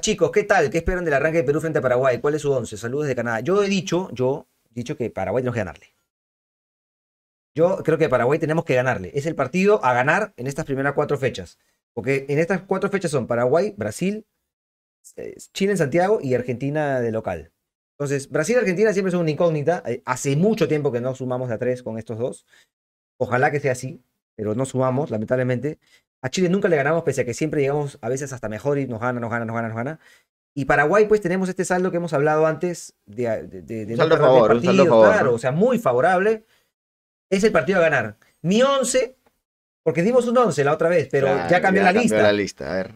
Chicos, ¿qué tal? ¿Qué esperan del arranque de Perú frente a Paraguay? ¿Cuál es su once? Saludos de Canadá. Yo he dicho, yo he dicho que Paraguay tenemos que ganarle. Yo creo que Paraguay tenemos que ganarle. Es el partido a ganar en estas primeras cuatro fechas. Porque en estas cuatro fechas son Paraguay, Brasil, eh, Chile en Santiago y Argentina de local. Entonces, Brasil y Argentina siempre son una incógnita. Eh, hace mucho tiempo que no sumamos a tres con estos dos. Ojalá que sea así, pero no sumamos, lamentablemente. A Chile nunca le ganamos, pese a que siempre llegamos a veces hasta mejor y nos gana, nos gana, nos gana, nos gana. Y Paraguay, pues tenemos este saldo que hemos hablado antes de, de, saldo partido, claro, o sea, muy favorable. Es el partido a ganar. Mi once porque dimos un once la otra vez, pero ya cambió la lista. la lista, a ver.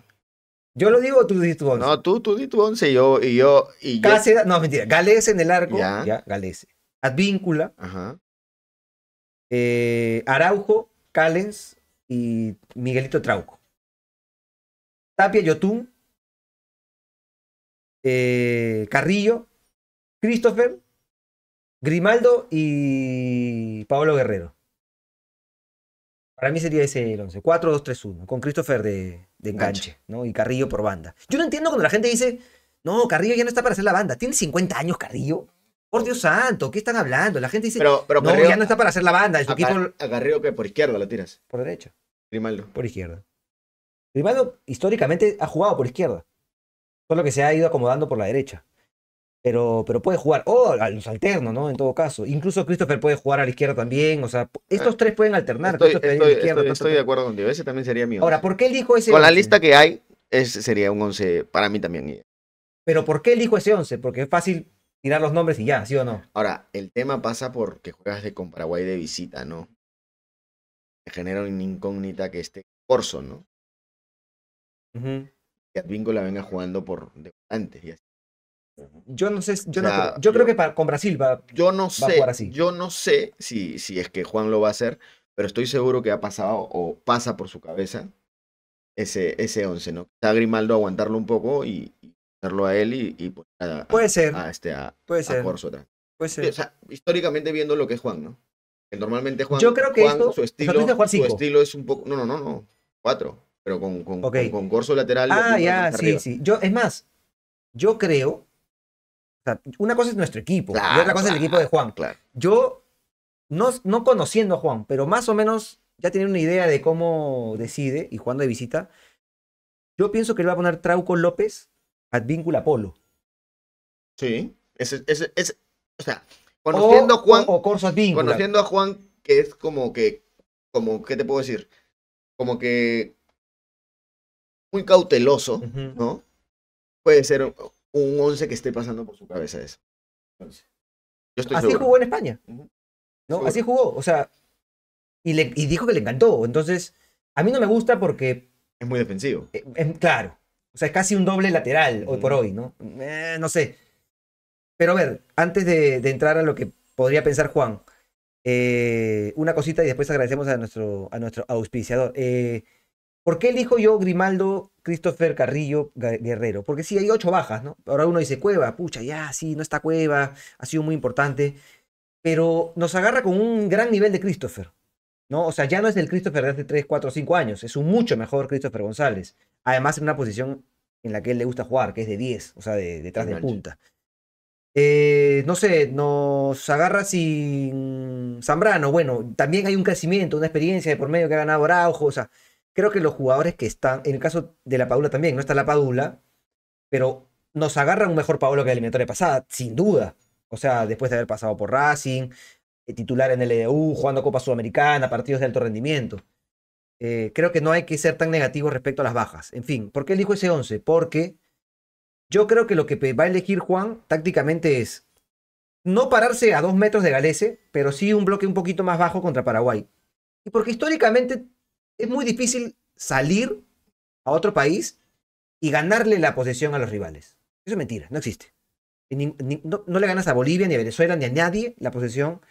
Yo lo digo o tú dices tu 11. No, tú, tú di tu 11 y yo. Y yo, y no, mentira. Gales en el arco. Ya, ya Advíncula. Ajá. Eh, Araujo, Calens y Miguelito Trauco. Tapia Yotun, eh, Carrillo, Christopher, Grimaldo y Pablo Guerrero. Para mí sería ese el 11. 4-2-3-1. Con Christopher de, de enganche, ¿no? Y Carrillo por banda. Yo no entiendo cuando la gente dice, no, Carrillo ya no está para hacer la banda. Tiene 50 años, Carrillo. Por Dios santo, ¿qué están hablando? La gente dice, pero, no, ya no está para hacer la banda. Su que por izquierda la tiras. Por derecha. Grimaldo. Por izquierda. Grimaldo históricamente ha jugado por izquierda. Solo que se ha ido acomodando por la derecha. Pero, pero puede jugar, o los alternos, ¿no? En todo caso. Incluso Christopher puede jugar a la izquierda también. O sea, estos ah, tres pueden alternar. Estoy, estoy, de acuerdo contigo. Ese también sería mío. Ahora, ¿por qué elijo dijo ese? Con la lista que hay, ese sería un 11 para mí también. Pero ¿por qué elijo ese 11? Porque es fácil tirar los nombres y ya, ¿sí o no? Ahora, el tema pasa porque juegas de con Paraguay de visita, ¿no? Te genera una incógnita que esté corso, ¿no? Que -huh. la la venga jugando por antes y así. Yo no sé, yo, no, yo, creo que con Brasil va, yo no sé, Yo no sé si, si es que Juan lo va a hacer, pero estoy seguro que ha pasado o pasa por su cabeza ese, ese 11, ¿no? Está Grimaldo aguantarlo un poco y, a él y, y pues, a, puede ser. este, a, puede ser. históricamente viendo lo que es Juan, ¿no? Que normalmente Juan, Yo creo que su, estilo, es un poco... No, no, no, Cuatro. Pero con, con, con, lateral. Ah, ya, sí, sí. Yo, es más, yo creo una cosa es nuestro equipo y otra cosa es el equipo de Juan. Claro. Yo, no, no conociendo a Juan, pero más o menos ya tenía una idea de cómo decide y cuando de visita, yo pienso que le va a poner Trauco López Advíncula Polo. Sí, ese, ese, o sea, conociendo a Juan, o, Corso conociendo a Juan, que es como que, como, ¿qué te puedo decir? Como que muy cauteloso, ¿no? Puede ser un once que esté pasando por su cabeza eso. Así jugó en España. ¿No? Así jugó, o sea, y, le, y dijo que le encantó. Entonces, a mí no me gusta porque... Es muy defensivo. Eh, em, claro, o sea, es casi un doble lateral hoy por hoy, ¿no? Eh, no sé. Pero a ver, antes de, entrar a lo que podría pensar Juan, eh, una cosita y después agradecemos a nuestro, a nuestro auspiciador. Eh, ¿Por qué elijo yo Grimaldo, Christopher Carrillo, Guerrero? Porque sí, hay ocho bajas, ¿no? Ahora uno dice Cueva, pucha, ya, sí, no está Cueva, ha sido muy importante. Pero nos agarra con un gran nivel de Christopher, ¿no? O sea, ya no es el Christopher de hace 3, 4, 5 años, es un mucho mejor Christopher González. Además, en una posición en la que él le gusta jugar, que es de 10, o sea, de, detrás de punta. Eh, no sé, nos agarra sin Zambrano. Bueno, también hay un crecimiento, una experiencia de por medio que ha ganado Araujo. O sea, creo que los jugadores que están, en el caso de la Padula también, no está la Padula, pero nos agarra un mejor Paolo que la eliminatoria pasada, sin duda. O sea, después de haber pasado por Racing, eh, titular en el EDU, jugando Copa Sudamericana, partidos de alto rendimiento. Eh, creo que no hay que ser tan negativo respecto a las bajas. En fin, ¿por qué elijo ese 11? Porque yo creo que lo que va a elegir Juan tácticamente es no pararse a dos metros de Galese, pero sí un bloque un poquito más bajo contra Paraguay. Y porque históricamente es muy difícil salir a otro país y ganarle la posesión a los rivales. Eso es mentira, no existe. no, no, le ganas a Bolivia, ni a Venezuela, ni a nadie la posesión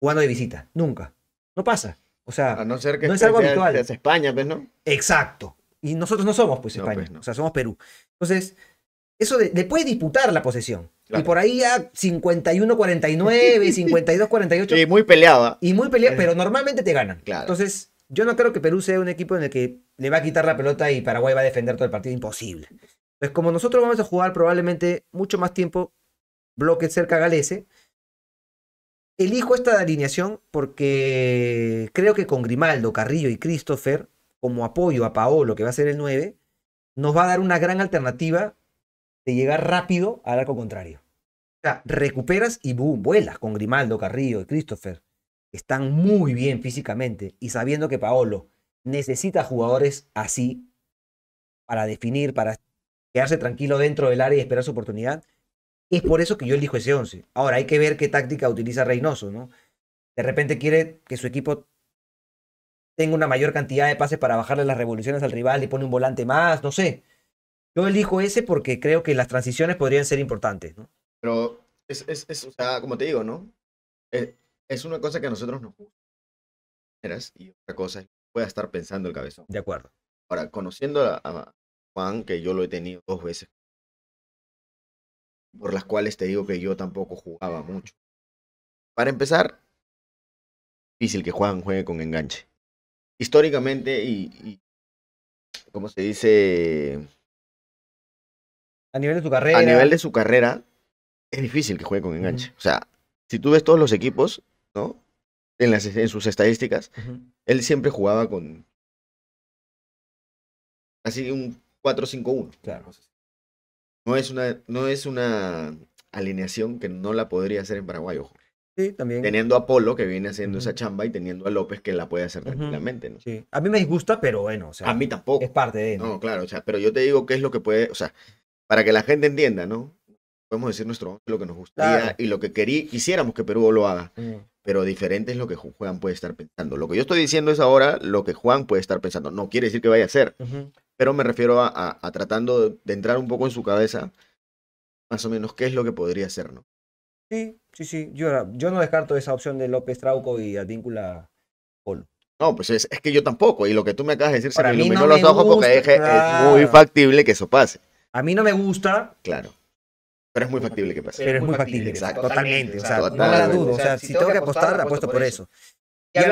jugando de visita. Nunca. No pasa. O sea, no es algo habitual. España, pues, ¿no? Exacto. Y nosotros no somos pues España, pues, o sea, somos Perú. Entonces, eso de, le puede disputar la posesión. Y por ahí ya 51-49, 52-48. Y muy peleada, Y muy peleada, pero normalmente te ganan. Entonces, yo no creo que Perú sea un equipo en el que le va a quitar la pelota y Paraguay va a defender todo el partido. Imposible. Pues como nosotros vamos a jugar probablemente mucho más tiempo bloque cerca galese, Elijo esta alineación porque creo que con Grimaldo, Carrillo y Christopher, como apoyo a Paolo, que va a ser el 9, nos va a dar una gran alternativa de llegar rápido al arco contrario. O sea, recuperas y boom, vuelas con Grimaldo, Carrillo y Christopher. Están muy bien físicamente y sabiendo que Paolo necesita jugadores así para definir, para quedarse tranquilo dentro del área y esperar su oportunidad, es por eso que yo elijo ese 11. Ahora, hay que ver qué táctica utiliza Reynoso, ¿no? De repente quiere que su equipo tenga una mayor cantidad de pases para bajarle las revoluciones al rival y pone un volante más, no sé. Yo elijo ese porque creo que las transiciones podrían ser importantes, ¿no? Pero es, es, es o sea, como te digo, ¿no? Eh, es, una cosa que a nosotros nos gusta. Y otra cosa es que pueda estar pensando el cabezón. De acuerdo. Ahora, conociendo a, Juan, que yo lo he tenido dos veces por las cuales te digo que yo tampoco jugaba mucho. Para empezar, difícil que Juan juegue con enganche. Históricamente y, como se dice? A nivel de su carrera. A nivel de su carrera, es difícil que juegue con enganche. O sea, si tú ves todos los equipos, ¿no? En, las, en sus estadísticas, él siempre jugaba con así un 4-5-1. Claro. No es una, no es una alineación que no la podría hacer en Paraguay, ojo. Sí, también. Teniendo a Polo que viene haciendo esa chamba y teniendo a López que la puede hacer tranquilamente, Sí. A mí me disgusta, pero bueno, o sea. A mí tampoco. Es parte de. ¿no? no, claro, o sea, pero yo te digo qué es lo que puede, o sea, para que la gente entienda, ¿no? Podemos decir nuestro lo que nos gustaría y lo que querí, quisiéramos que Perú lo haga. Pero diferente es lo que Juan puede estar pensando. Lo que yo estoy diciendo es ahora lo que Juan puede estar pensando. No quiere decir que vaya a ser pero me refiero a, tratando de, entrar un poco en su cabeza, más o menos, qué es lo que podría ser, ¿no? Sí, sí, sí. Yo, yo no descarto esa opción de López Trauco y Adíncula Polo. No, pues es, que yo tampoco. Y lo que tú me acabas de decir se me iluminó no los ojos porque dije, es muy factible que eso pase. A mí no me gusta. Claro. Pero es muy factible que pase. Pero es muy factible. Exacto. Totalmente. O sea, no la dudo. O sea, si tengo que apostar, apuesto por eso.